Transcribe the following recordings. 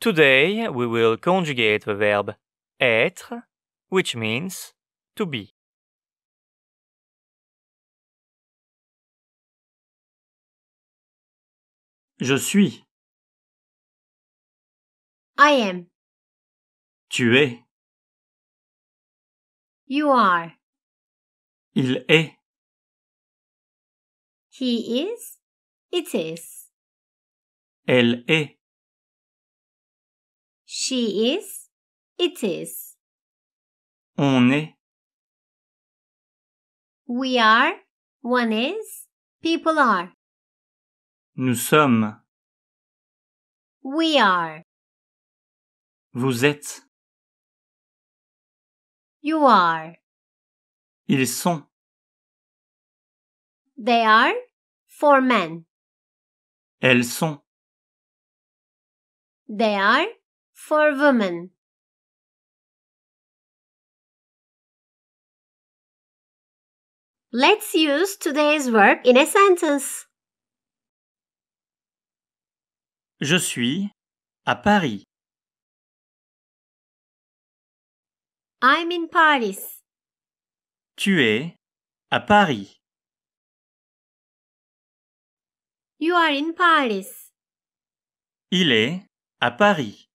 Today we will conjugate the verb être, which means to be. Je suis. I am. Tu es. You are. Il est. He is. It is. Elle est. She is. It is. On est. We are. One is. People are. Nous sommes. We are. Vous êtes. You are. Ils sont. They are four men. Elles sont. They are for women. Let's use today's verb in a sentence. Je suis à Paris. I'm in Paris. Tu es à Paris. You are in Paris. Il est à Paris.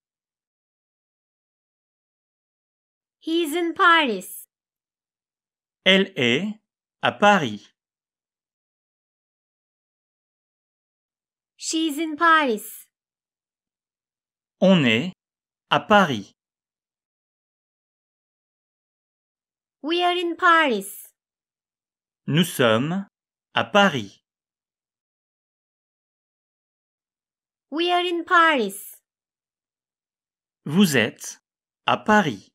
He's in Paris. Elle est à Paris. She is in Paris. On est à Paris. We are in Paris. Nous sommes à Paris. We are in Paris. Vous êtes à Paris.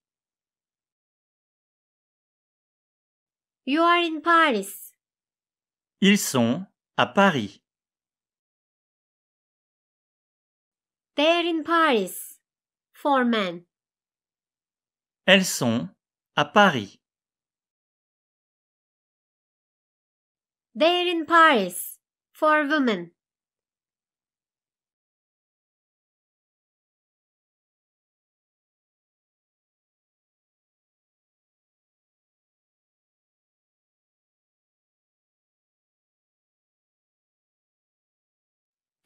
You are in Paris. Ils sont à Paris. They're in Paris. Four men. Elles sont à Paris. They're in Paris. Four women.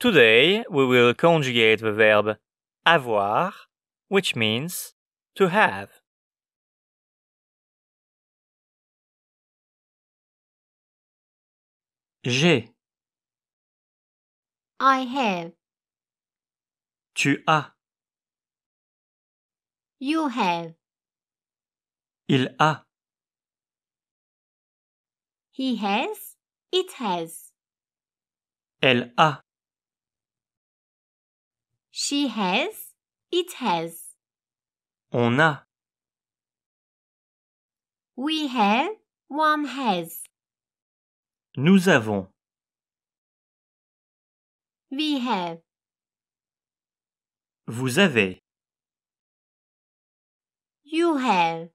Today we will conjugate the verb avoir, which means to have. J'ai. I have. Tu as. You have. Il a. He has. It has. Elle a. She has, it has. On a. We have, one has. Nous avons. We have. Vous avez. You have.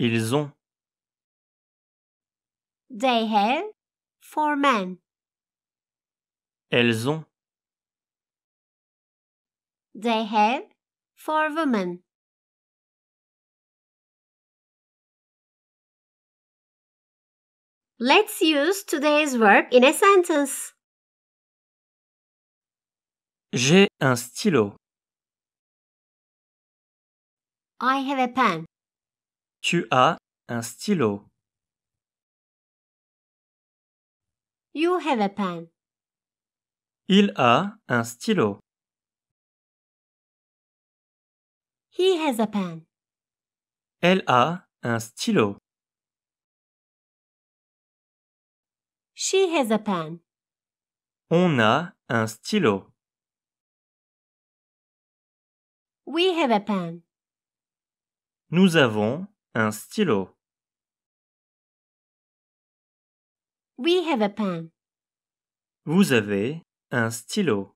Ils ont. They have, four men. Elles ont. They have four women. Let's use today's verb in a sentence. J'ai un stylo. I have a pen. Tu as un stylo. You have a pen. Il a un stylo. He has a pen. Elle a un stylo. She has a pen. On a un stylo. We have a pen. Nous avons un stylo. We have a pen. Vous avez un stylo.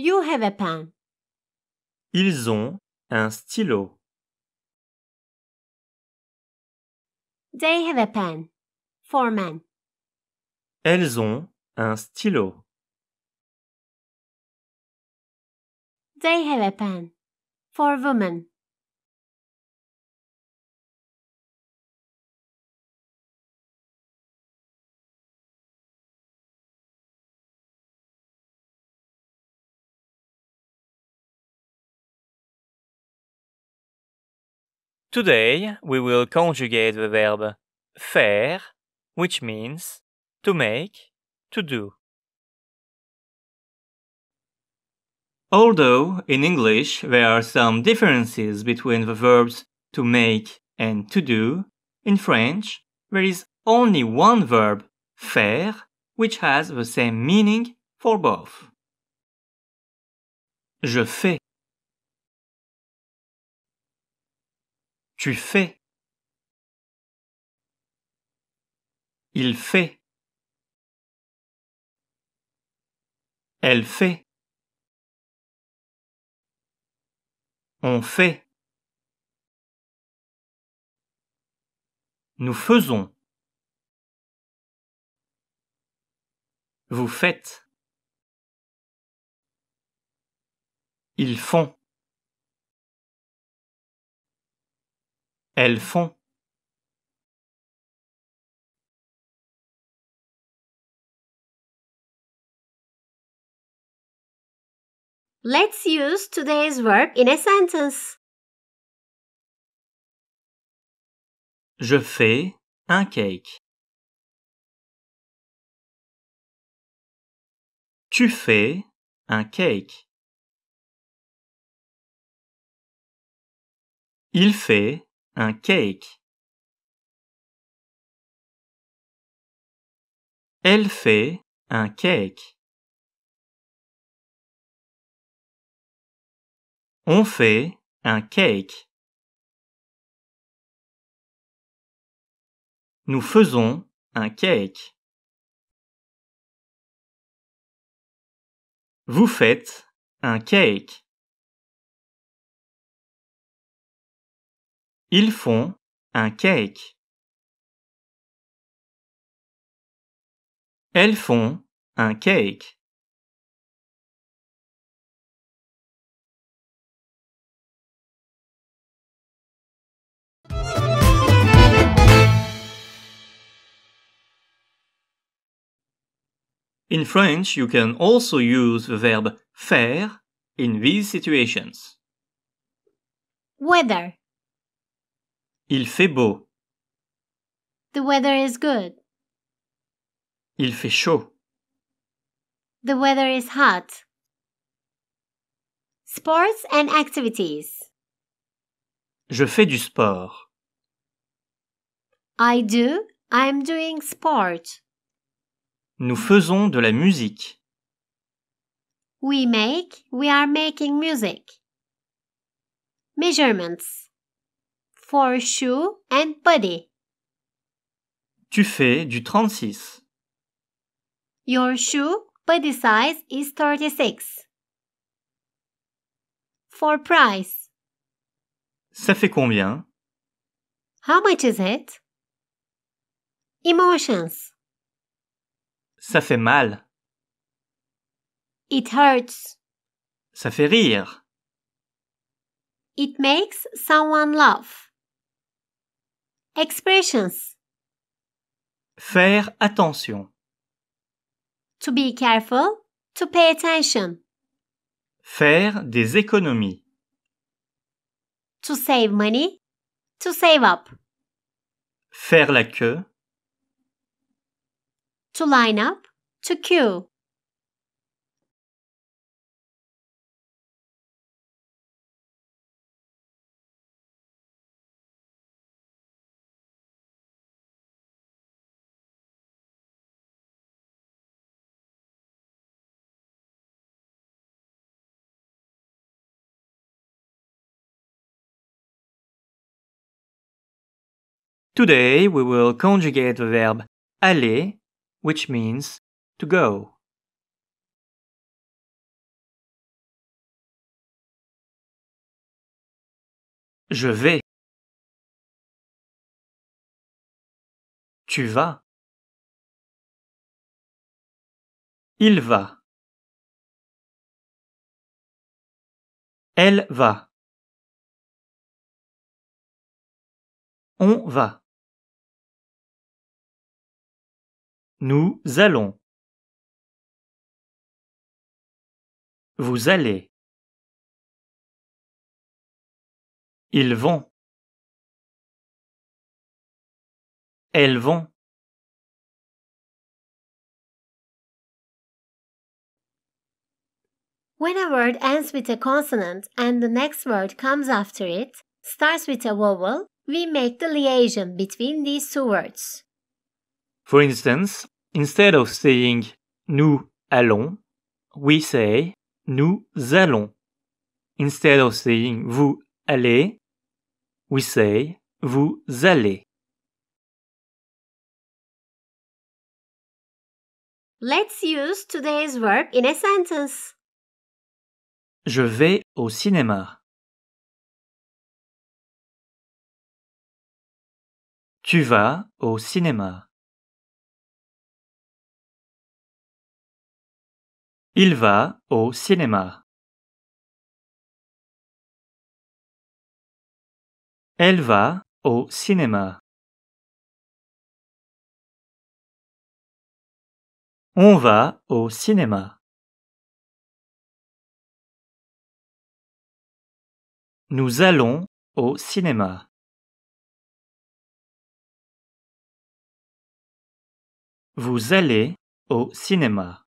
You have a pen. Ils ont un stylo. They have a pen. For men. Elles ont un stylo. They have a pen. For women. Today we will conjugate the verb faire, which means to make, to do. Although in English there are some differences between the verbs to make and to do, in French there is only one verb, faire, which has the same meaning for both. Je fais. Tu fais. Il fait. Elle fait. On fait. Nous faisons. Vous faites. Ils font. Elles font. Let's use today's verb in a sentence. Je fais un cake. Tu fais un cake. Il fait un cake. Elle fait un cake. On fait un cake. Nous faisons un cake. Vous faites un cake. Ils font un cake. Elles font un cake. In French, you can also use the verb faire in these situations. Weather Il fait beau. The weather is good. Il fait chaud. The weather is hot. Sports and activities. Je fais du sport. I do. I'm doing sport. Nous faisons de la musique. We make. We are making music. Measurements for shoe and body. Tu fais du 36. Your shoe body size is 36. For price. Ça fait combien? How much is it? Emotions. Ça fait mal. It hurts. Ça fait rire. It makes someone laugh. Expressions. Faire attention. To be careful. To pay attention. Faire des économies. To save money. To save up. Faire la queue. To line up. To queue. Today we will conjugate the verb aller, which means to go. Je vais. Tu vas. Il va. Elle va. On va. Nous allons. Vous allez. Ils vont. Elles vont. When a word ends with a consonant and the next word comes after it, starts with a vowel, we make the liaison between these two words. For instance, instead of saying nous allons, we say nous allons. Instead of saying vous allez, we say vous allez. Let's use today's verb in a sentence. Je vais au cinéma. Tu vas au cinéma. Il va au cinéma. Elle va au cinéma. On va au cinéma. Nous allons au cinéma. Vous allez au cinéma.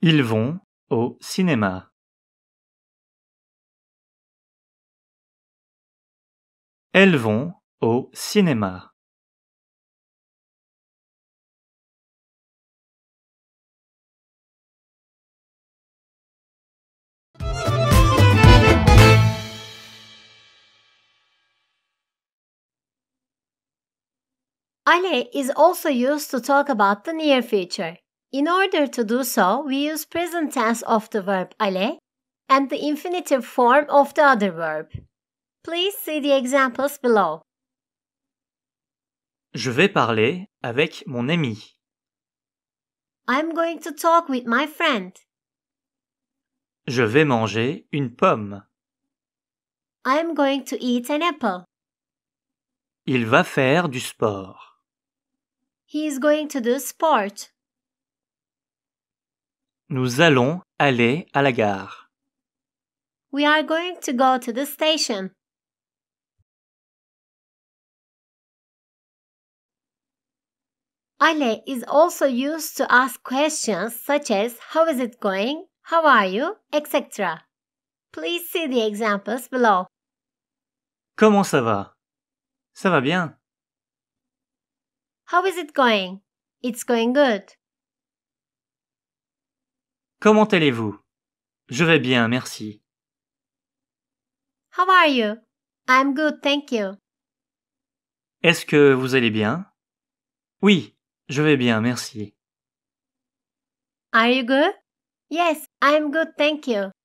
Ils vont au cinéma. Elles vont au cinéma. Ale is also used to talk about the near future. In order to do so, we use present tense of the verb ale and the infinitive form of the other verb. Please see the examples below. Je vais parler avec mon ami. I'm going to talk with my friend. Je vais manger une pomme. I'm going to eat an apple. Il va faire du sport. He is going to do sport. Nous allons aller à la gare. We are going to go to the station. Aller is also used to ask questions such as how is it going, how are you, etc. Please see the examples below. Comment ça va? Ça va bien. How is it going? It's going good. Comment allez-vous Je vais bien, merci. How are you? I'm good, thank you. Est-ce que vous allez bien Oui, je vais bien, merci. Are you good? Yes, I'm good, thank you.